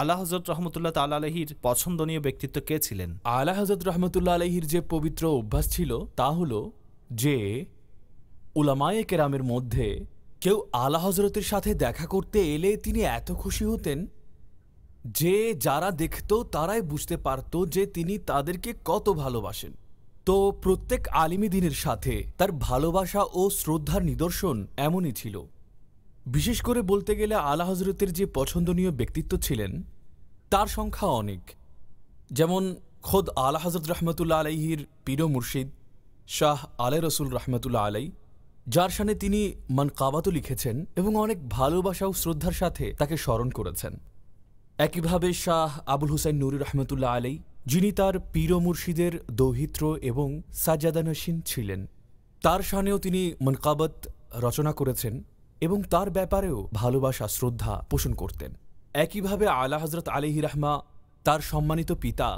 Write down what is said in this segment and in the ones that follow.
আল্লাহ হজরত রহমতুল্লাহ তাল আলহির পছন্দনীয় ব্যক্তিত্ব কে ছিলেন আলা হজরত রহমতুল্লাহ আলহির যে পবিত্র অভ্যাস ছিল তা হল যে উলামায়ে কেরামের মধ্যে কেউ আলা হজরতের সাথে দেখা করতে এলে তিনি এত খুশি হতেন যে যারা দেখত তারাই বুঝতে পারত যে তিনি তাদেরকে কত ভালোবাসেন তো প্রত্যেক আলিমী দিনের সাথে তার ভালোবাসা ও শ্রদ্ধার নিদর্শন এমনই ছিল বিশেষ করে বলতে গেলে আলা হজরতের যে পছন্দনীয় ব্যক্তিত্ব ছিলেন তার সংখ্যা অনেক যেমন খোদ আলা হজরত রহমতুল্লা আলাইহির পীর মুর্শিদ শাহ আলে রসুল রহমতুল্লা আলাই যার সানে তিনি মানকাবাতও লিখেছেন এবং অনেক ভালোবাসা ও শ্রদ্ধার সাথে তাকে স্মরণ করেছেন একইভাবে শাহ আবুল হুসাইন নুরুর রহমতুল্লাহ আলাই যিনি তার পীর মুর্শিদের দৌহিত্র এবং সাজাদানসীন ছিলেন তার সানেও তিনি মনকাবত রচনা করেছেন এবং তার ব্যাপারেও ভালোবাসা শ্রদ্ধা পোষণ করতেন একইভাবে আলা হজরত আলিহি রাহমা তার সম্মানিত পিতা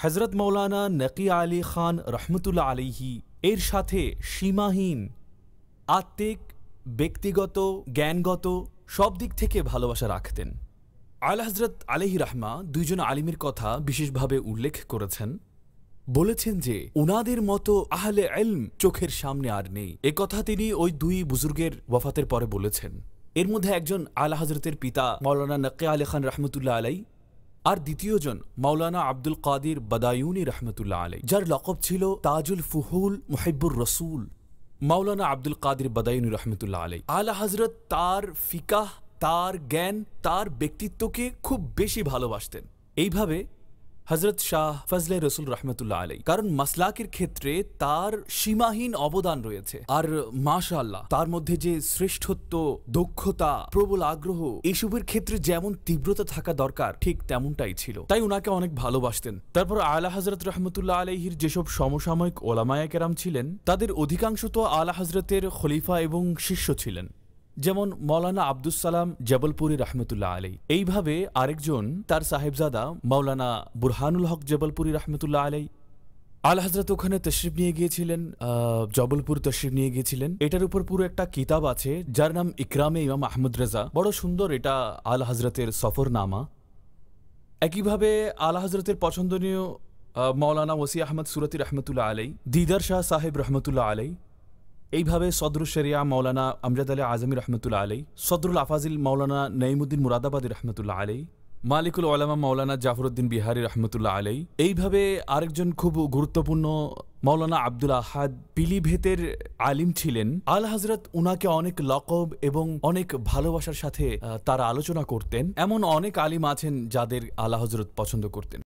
হজরত মৌলানা নকি আলী খান রহমতুল্লা আলিহি এর সাথে সীমাহীন আত্মিক ব্যক্তিগত জ্ঞানগত সব দিক থেকে ভালোবাসা রাখতেন আল হজরত আলহি রাহমা দুইজন আলিমের কথা বিশেষভাবে উল্লেখ করেছেন বলেছেন যে উনাদের মতো আহলে এলম চোখের সামনে আর নেই এ কথা তিনি ওই দুই বুজুর্গের ওয়াফাতের পরে বলেছেন এর মধ্যে একজন আলা হজরতের পিতা মৌলানা নকে আলী খান রহমতুল্লাহ আলাই আর দ্বিতীয়জন মাওলানা আব্দুল কাদির বাদায়ুনি রহমতুল্লাহ আলাই যার লকব ছিল তাজুল ফুহুল মুহিব্বুর রসুল মাওলানা আব্দুল কাদির বাদায়ুনি রহমতুল্লাহ আলাই আলা হজরত তার ফিকাহ তার জ্ঞান তার ব্যক্তিত্বকে খুব বেশি ভালোবাসতেন এইভাবে হজরত শাহ ফজলে রসুল রহমতুল্লাহ আলাই কারণ মাসলাকের ক্ষেত্রে তার সীমাহীন অবদান রয়েছে আর মাশাল্লাহ তার মধ্যে যে শ্রেষ্ঠত্ব দক্ষতা প্রবল আগ্রহ এসবের ক্ষেত্রে যেমন তীব্রতা থাকা দরকার ঠিক তেমনটাই ছিল তাই উনাকে অনেক ভালোবাসতেন তারপর আলা হজরত রহমতুল্লাহ আলাইহির যেসব সমসাময়িক ওলামায়াকেরাম ছিলেন তাদের অধিকাংশ তো আলা হজরতের খলিফা এবং শিষ্য ছিলেন যেমন মৌলানা আব্দুস সালাম জবলপুরি রহমতুল্লাহ আলী এইভাবে আরেকজন তার সাহেবজাদা মৌলানা বুরহানুল হক জবলপুরি রহমতুল্লাহ আলাই আল হাজরত ওখানে তশরিফ নিয়ে গিয়েছিলেন জবলপুর তশরিফ নিয়ে গিয়েছিলেন এটার উপর পুরো একটা কিতাব আছে যার নাম ইকরামে ইমাম আহমদ রেজা বড় সুন্দর এটা আল হাজরতের সফরনামা একইভাবে আল হজরতের পছন্দনীয় মৌলানা ওসি আহমদ সুরতি রহমতুল্লাহ আলাই দিদার শাহ সাহেব রহমতুল্লাহ আলাই এইভাবে সদরু শেরিয়া মৌলানা আমজাদ আলী আজমি রহমতুল্লা আলী সদরুল আফাজিল মৌলানা নঈমুদ্দিন মুরাদাবাদী রহমতুল্লাহ আলী মালিকুল ওলামা মৌলানা জাফরুদ্দিন বিহারী রহমতুল্লাহ আলী এইভাবে আরেকজন খুব গুরুত্বপূর্ণ মৌলানা আব্দুল আহাদ পিলিভেতের আলিম ছিলেন আল হাজরত উনাকে অনেক লকব এবং অনেক ভালোবাসার সাথে তারা আলোচনা করতেন এমন অনেক আলিম আছেন যাদের আল হজরত পছন্দ করতেন